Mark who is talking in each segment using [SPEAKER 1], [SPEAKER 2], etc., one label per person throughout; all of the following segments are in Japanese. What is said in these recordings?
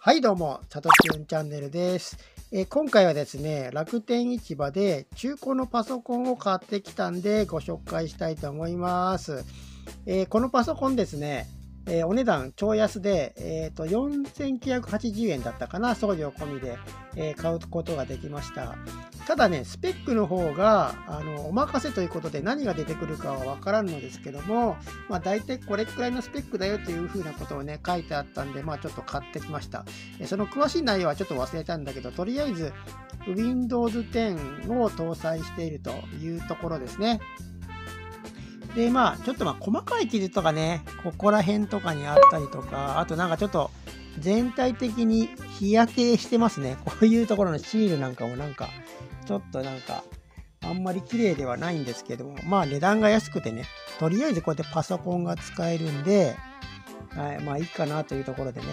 [SPEAKER 1] はいどうも、さとちんチャンネルです。え今回はですね、楽天市場で中古のパソコンを買ってきたんでご紹介したいと思います。えー、このパソコンですね、えー、お値段超安で、えーと、と4980円だったかな、送料込みで、えー、買うことができました。ただね、スペックの方が、あの、お任せということで何が出てくるかはわからんのですけども、まあ大体これくらいのスペックだよというふうなことをね、書いてあったんで、まあちょっと買ってきました。その詳しい内容はちょっと忘れたんだけど、とりあえず Windows 10を搭載しているというところですね。で、まあちょっとまあ細かい記事とかね、ここら辺とかにあったりとか、あとなんかちょっと全体的に日焼けしてますね。こういうところのシールなんかもなんか、ちょっとなんか、あんまり綺麗ではないんですけども、まあ値段が安くてね、とりあえずこうやってパソコンが使えるんで、はい、まあいいかなというところでね。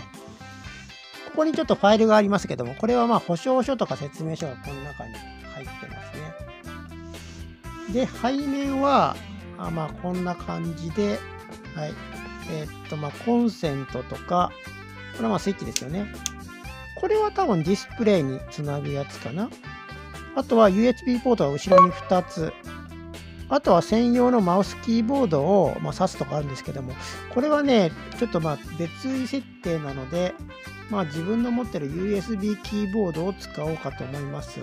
[SPEAKER 1] ここにちょっとファイルがありますけども、これはまあ保証書とか説明書がこの中に入ってますね。で、背面は、あまあこんな感じで、はい。えー、っと、まあコンセントとか、これはまあスイッチですよね。これは多分ディスプレイにつなぐやつかな。あとは USB ポートが後ろに2つ。あとは専用のマウスキーボードを、まあ、挿すとかあるんですけども、これはね、ちょっとまあ別設定なので、まあ自分の持ってる USB キーボードを使おうかと思います。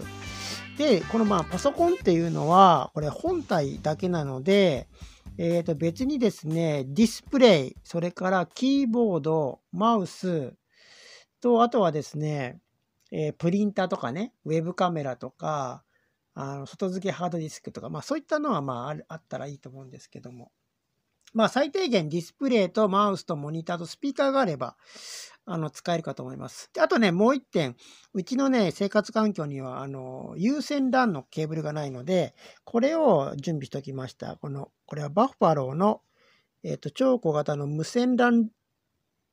[SPEAKER 1] で、このまあパソコンっていうのは、これ本体だけなので、えー、と別にですね、ディスプレイ、それからキーボード、マウスと、あとはですね、えー、プリンターとかね、ウェブカメラとか、あの外付けハードディスクとか、まあそういったのはまああったらいいと思うんですけども。まあ、最低限ディスプレイとマウスとモニターとスピーカーがあれば、あの、使えるかと思います。あとね、もう一点、うちのね、生活環境には、あの、有線 LAN のケーブルがないので、これを準備しておきました。この、これはバッファローの、えっ、ー、と、超小型の無線 LAN、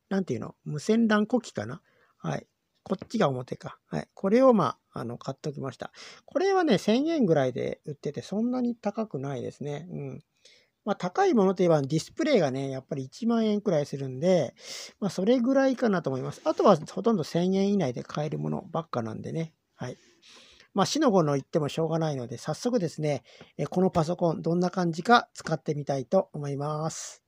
[SPEAKER 1] なんていうの無線 LAN 呼気かなはい。こっちが表か。はい。これを、まあ、あの、買っておきました。これはね、1000円ぐらいで売ってて、そんなに高くないですね。うん。まあ、高いものといえばディスプレイがね、やっぱり1万円くらいするんで、まあ、それぐらいかなと思います。あとはほとんど1000円以内で買えるものばっかなんでね。はい。まあ、死の子の言ってもしょうがないので、早速ですね、このパソコン、どんな感じか使ってみたいと思います。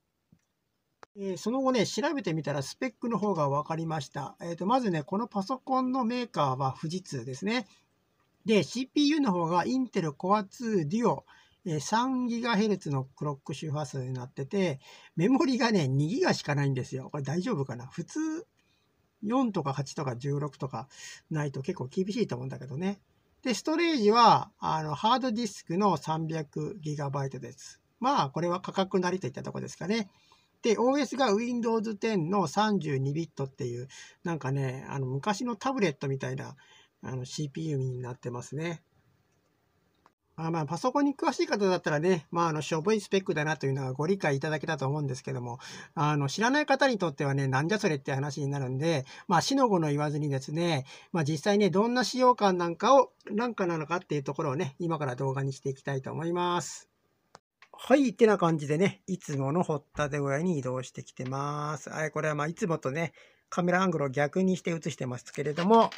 [SPEAKER 1] えその後ね、調べてみたらスペックの方が分かりました。えー、とまずね、このパソコンのメーカーは富士通ですね。で、CPU の方がインテル Core 2 d ュ o 3GHz のクロック周波数になってて、メモリがね、2ギガしかないんですよ。これ大丈夫かな普通、4とか8とか16とかないと結構厳しいと思うんだけどね。で、ストレージは、あの、ハードディスクの 300GB です。まあ、これは価格なりといったとこですかね。で、OS が Windows 10の 32bit っていう、なんかね、あの昔のタブレットみたいなあの CPU になってますね。あまあ、パソコンに詳しい方だったらね、まあ、あの、しょぼいスペックだなというのはご理解いただけたと思うんですけども、あの、知らない方にとってはね、なんじゃそれって話になるんで、まあ、死の子の言わずにですね、まあ、実際ね、どんな使用感なんかを、なんかなのかっていうところをね、今から動画にしていきたいと思います。はい、ってな感じでね、いつもの掘った手小屋に移動してきてます。はい、これはまあ、いつもとね、カメラアングルを逆にして映してますけれども、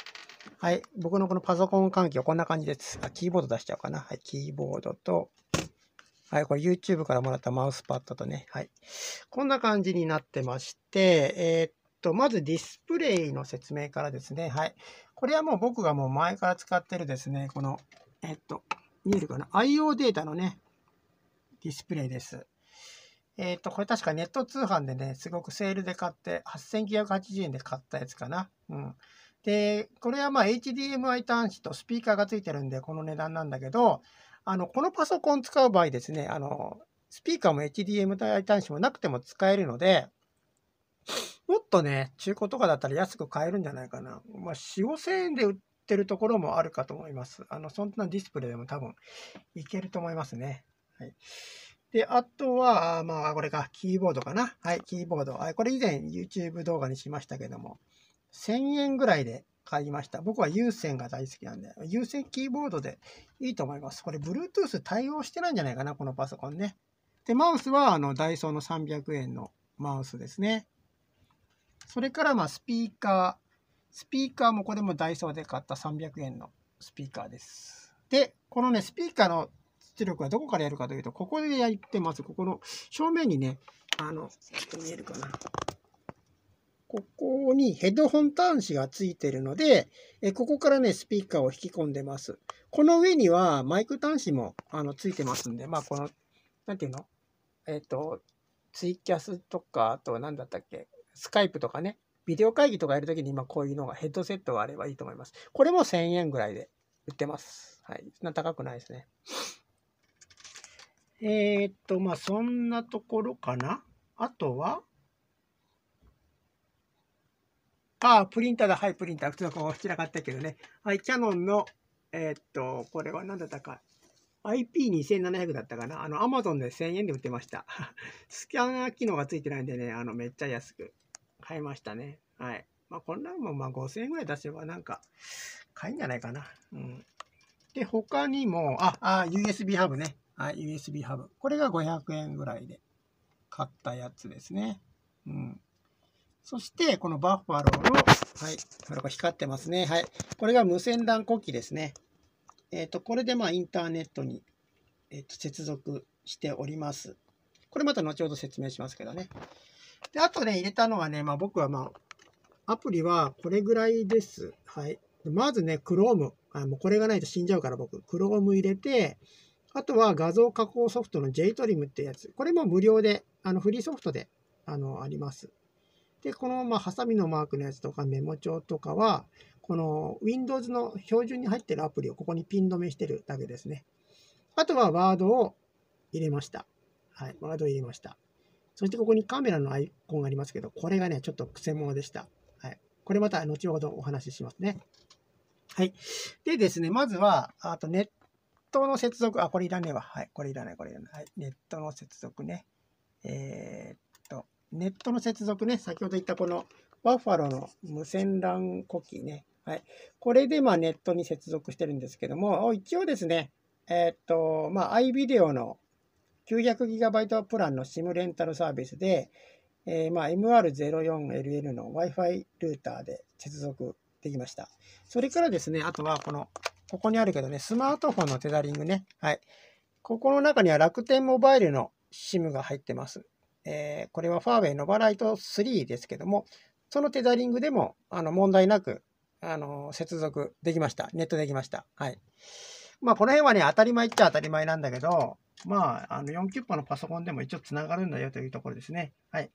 [SPEAKER 1] はい。僕のこのパソコン環境こんな感じです。あ、キーボード出しちゃおうかな。はい。キーボードと、はい。これ YouTube からもらったマウスパッドとね。はい。こんな感じになってまして、えー、っと、まずディスプレイの説明からですね。はい。これはもう僕がもう前から使ってるですね、この、えー、っと、見えるかな ?IO データのね、ディスプレイです。えっ、と、これ確かネット通販でね、すごくセールで買って、8980円で買ったやつかな。うん。で、これはまあ HDMI 端子とスピーカーがついてるんで、この値段なんだけど、あの、このパソコン使う場合ですね、あの、スピーカーも HDMI 端子もなくても使えるので、もっとね、中古とかだったら安く買えるんじゃないかな。まあ、4、5000円で売ってるところもあるかと思います。あの、そんなディスプレイでも多分いけると思いますね。はい。で、あとは、まあ、これか、キーボードかな。はい、キーボード。はい、これ以前 YouTube 動画にしましたけども。1000円ぐらいで買いました。僕は有線が大好きなんで、有線キーボードでいいと思います。これ、Bluetooth 対応してないんじゃないかな、このパソコンね。で、マウスはあのダイソーの300円のマウスですね。それからまスピーカー。スピーカーもこれもダイソーで買った300円のスピーカーです。で、このね、スピーカーの出力はどこからやるかというと、ここでやってます。ここの正面にね、あの、ちょっと見えるかな。ここにヘッドホン端子がついてるので、えここからね、スピーカーを引き込んでます。この上にはマイク端子もあのついてますんで、まあ、この、なんていうのえっ、ー、と、ツイキャスとか、あと何だったっけ、スカイプとかね、ビデオ会議とかやるときに今こういうのがヘッドセットがあればいいと思います。これも1000円ぐらいで売ってます。はい。そんな高くないですね。えー、っと、まあ、そんなところかな。あとは、ああ、プリンターだ。はい、プリンター。普通のこう散らかったけどね。はい、キャノンの、えー、っと、これは何だったか。IP2700 だったかな。あの、Amazon で1000円で売ってました。スキャナー機能がついてないんでね、あの、めっちゃ安く買いましたね。はい。まあ、こんなのも、まあ、5000円ぐらい出せば、なんか、買えんじゃないかな。うん。で、他にも、あ、あ、USB ハブね。はい、USB ハブ。これが500円ぐらいで買ったやつですね。うん。そして、このバッファローの、はい、これが光ってますね。はい。これが無線断呼気ですね。えっ、ー、と、これでまあインターネットに、えー、と接続しております。これまた後ほど説明しますけどね。で、あとね、入れたのはね、まあ僕はまあ、アプリはこれぐらいです。はい。まずね、Chrome。あもうこれがないと死んじゃうから僕、Chrome 入れて、あとは画像加工ソフトの JTrim ってやつ。これも無料で、あのフリーソフトであのあります。で、この、まあ、ハサミのマークのやつとかメモ帳とかは、この Windows の標準に入ってるアプリをここにピン止めしてるだけですね。あとはワードを入れました。はい、ワードを入れました。そしてここにカメラのアイコンがありますけど、これがね、ちょっとせ者でした。はい。これまた後ほどお話ししますね。はい。でですね、まずは、あとネットの接続、あ、これいらねえわ。はい、これいらない、これいらない。はい、ネットの接続ね。えー、ネットの接続ね、先ほど言ったこのバッファローの無線 LAN 呼キね。はい。これでまあネットに接続してるんですけども、一応ですね、えー、っと、まあ iVideo の 900GB プランの SIM レンタルサービスで、えー、ま MR04LL の Wi-Fi ルーターで接続できました。それからですね、あとはこの、ここにあるけどね、スマートフォンのテザリングね。はい。ここの中には楽天モバイルの SIM が入ってます。えー、これはファーウェイノバライト3ですけども、そのテザリングでもあの問題なくあの接続できました。ネットできました。はい。まあ、この辺はね、当たり前っちゃ当たり前なんだけど、まあ、あの4キュッパのパソコンでも一応つながるんだよというところですね。はい。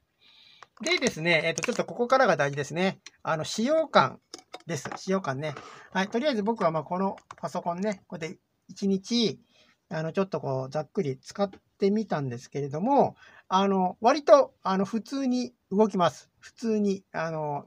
[SPEAKER 1] でですね、えっ、ー、と、ちょっとここからが大事ですね。あの、使用感です。使用感ね。はい。とりあえず僕はまあこのパソコンね、こうやって1日、あの、ちょっとこう、ざっくり使ってみたんですけれども、あの、割と、あの、普通に動きます。普通に、あの、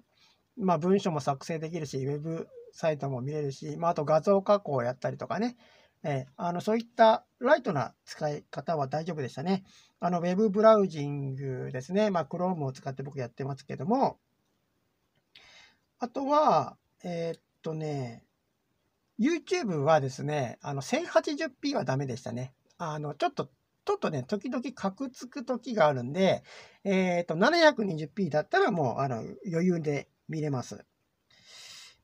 [SPEAKER 1] まあ、文章も作成できるし、ウェブサイトも見れるし、まあ、あと画像加工をやったりとかね、えー、あのそういったライトな使い方は大丈夫でしたね。あのウェブブラウジングですね、まあ、Chrome を使って僕やってますけども、あとは、えー、っとね、YouTube はですね、あの 1080p はダメでしたね。あのちょっとちょっとね、時々カクつく時があるんで、えっ、ー、と、720p だったらもう、あの、余裕で見れます。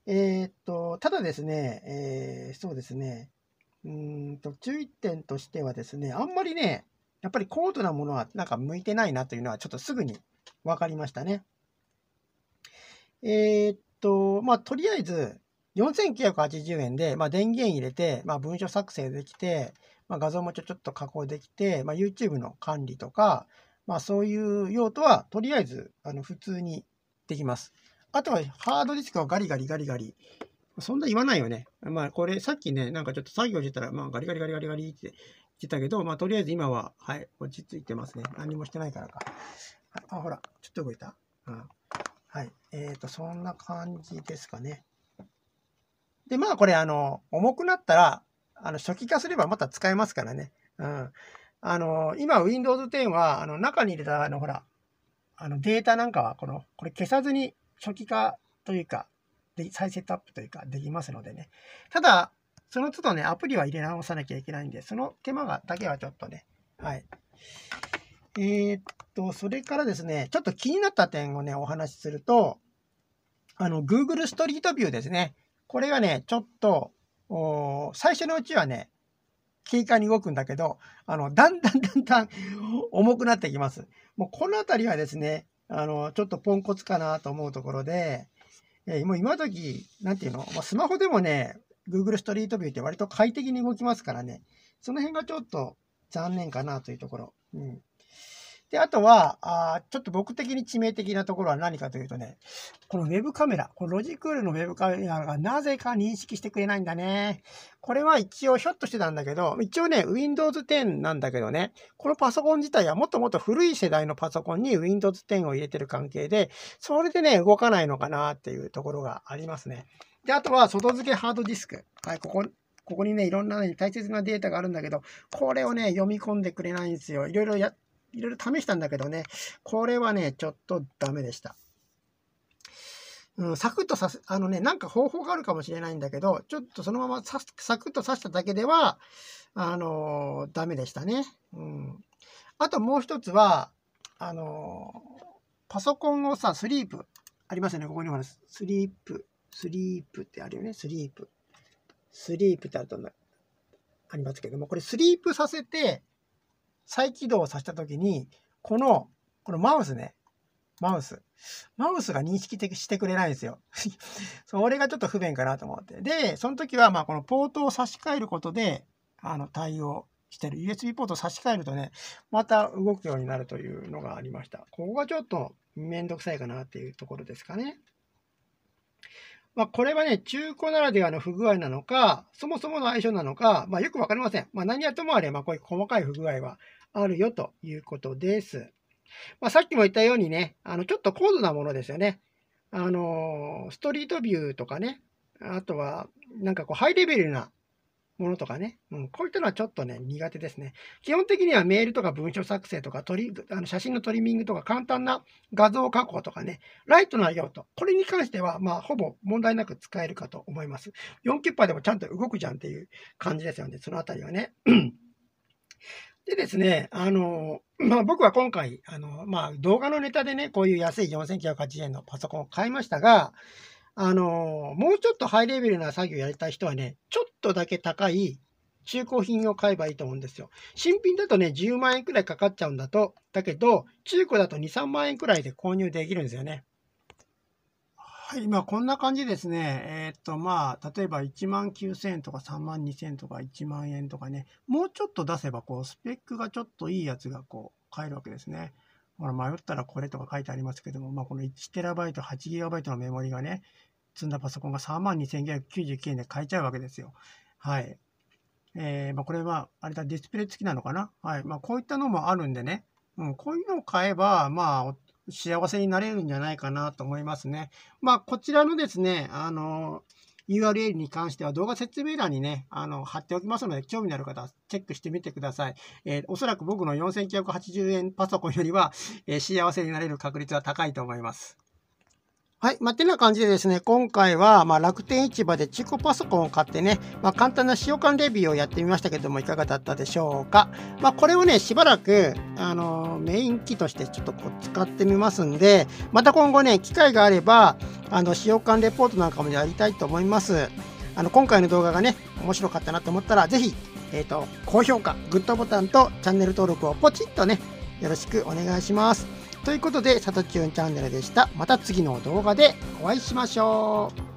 [SPEAKER 1] えっ、ー、と、ただですね、えー、そうですね、うんと、注意点としてはですね、あんまりね、やっぱり高度なものはなんか向いてないなというのはちょっとすぐにわかりましたね。えー、っと、まあ、とりあえず4980円で、まあ、電源入れて、まあ、文書作成できて、まあ、画像もちょちょっと加工できて、まあ、YouTube の管理とか、まあ、そういう用途はとりあえずあの普通にできます。あとはハードディスクはガリガリガリガリ。そんな言わないよね。まあこれさっきね、なんかちょっと作業してたら、まあガリガリガリガリガリって言ってたけど、まあとりあえず今は、はい、落ち着いてますね。何もしてないからか。あ、ほら、ちょっと動いた。うん。はい。えっ、ー、と、そんな感じですかね。で、まあこれ、あの、重くなったら、あの初期化すればまた使えますからね。うん。あの、今 Windows 10は、あの、中に入れた、あの、ほら、あの、データなんかは、この、これ消さずに初期化というか、で再セットアップというか、できますのでね。ただ、その都度ね、アプリは入れ直さなきゃいけないんで、その手間がだけはちょっとね。はい。えー、っと、それからですね、ちょっと気になった点をね、お話しすると、あの、Google ストリートビューですね。これがね、ちょっと、最初のうちはね、軽快に動くんだけど、あの、だんだんだんだん重くなってきます。もうこの辺りはですね、あの、ちょっとポンコツかなと思うところで、えー、もう今時、なんていうの、まあ、スマホでもね、Google ストリートビューって割と快適に動きますからね、その辺がちょっと残念かなというところ。うん。で、あとは、あちょっと僕的に致命的なところは何かというとね、このウェブカメラ、このロジクールのウェブカメラがなぜか認識してくれないんだね。これは一応ひょっとしてたんだけど、一応ね、Windows 10なんだけどね、このパソコン自体はもっともっと古い世代のパソコンに Windows 10を入れてる関係で、それでね、動かないのかなっていうところがありますね。で、あとは外付けハードディスク。はい、ここ、ここにね、いろんな、ね、大切なデータがあるんだけど、これをね、読み込んでくれないんですよ。いろいろや、いろいろ試したんだけどね、これはね、ちょっとダメでした。うん、サクッとさす、あのね、なんか方法があるかもしれないんだけど、ちょっとそのままササクッと刺しただけでは、あのー、ダメでしたね。うん。あともう一つは、あのー、パソコンをさ、スリープ、ありますよね、ここにほら、スリープ、スリープってあるよね、スリープ。スリープってあるとありますけども、これスリープさせて、再起動させたときに、この、このマウスね、マウス。マウスが認識してくれないんですよ。それがちょっと不便かなと思って。で、その時は、まあ、このポートを差し替えることで、あの、対応してる。USB ポートを差し替えるとね、また動くようになるというのがありました。ここがちょっとめんどくさいかなっていうところですかね。まあ、これはね、中古ならではの不具合なのか、そもそもの相性なのか、まあ、よくわかりません。まあ、何やってもあれ、まあ、こういう細かい不具合はあるよということです。まあ、さっきも言ったようにね、あのちょっと高度なものですよね。あのストリートビューとかね、あとはなんかこうハイレベルなものとかね、うん、こういったのはちょっとね、苦手ですね。基本的にはメールとか文書作成とか、あの写真のトリミングとか、簡単な画像加工とかね、ライトな用途。これに関しては、まあ、ほぼ問題なく使えるかと思います。4キュッパーでもちゃんと動くじゃんっていう感じですよね、そのあたりはね。でですね、あの、まあ、僕は今回、あの、まあ、動画のネタでね、こういう安い4980円のパソコンを買いましたが、あの、もうちょっとハイレベルな作業やりたい人はね、ちょっとだけ高い中古品を買えばいいと思うんですよ。新品だとね、10万円くらいかかっちゃうんだと、だけど、中古だと2、3万円くらいで購入できるんですよね。はい、まあ、こんな感じですね。えっ、と、まあ、例えば1万9000円とか3万2000円とか1万円とかね、もうちょっと出せば、こう、スペックがちょっといいやつが、こう、買えるわけですね。ほら、迷ったらこれとか書いてありますけども、まあ、この 1TB、8GB のメモリがね、積んだパソコンが3万2999円で買えちゃうわけですよ。はい。えー、まあ、これは、あれだ、ディスプレイ付きなのかなはい。まあ、こういったのもあるんでね、うん、こういうのを買えば、まあ、幸せになれるんじゃないかなと思いますね。まあ、こちらのですね、あの、URL に関しては動画説明欄にね、あの、貼っておきますので、興味のある方はチェックしてみてください。えー、おそらく僕の4980円パソコンよりは、えー、幸せになれる確率は高いと思います。はい。まあ、てな感じでですね、今回は、ま楽天市場で中古パソコンを買ってね、まあ、簡単な使用感レビューをやってみましたけども、いかがだったでしょうか。まあ、これをね、しばらく、あのー、メイン機としてちょっとこう使ってみますんで、また今後ね、機会があれば、あの、使用感レポートなんかもやりたいと思います。あの、今回の動画がね、面白かったなと思ったら、ぜひ、えっ、ー、と、高評価、グッドボタンとチャンネル登録をポチッとね、よろしくお願いします。ということで、さとちゅんチャンネルでした。また次の動画でお会いしましょう。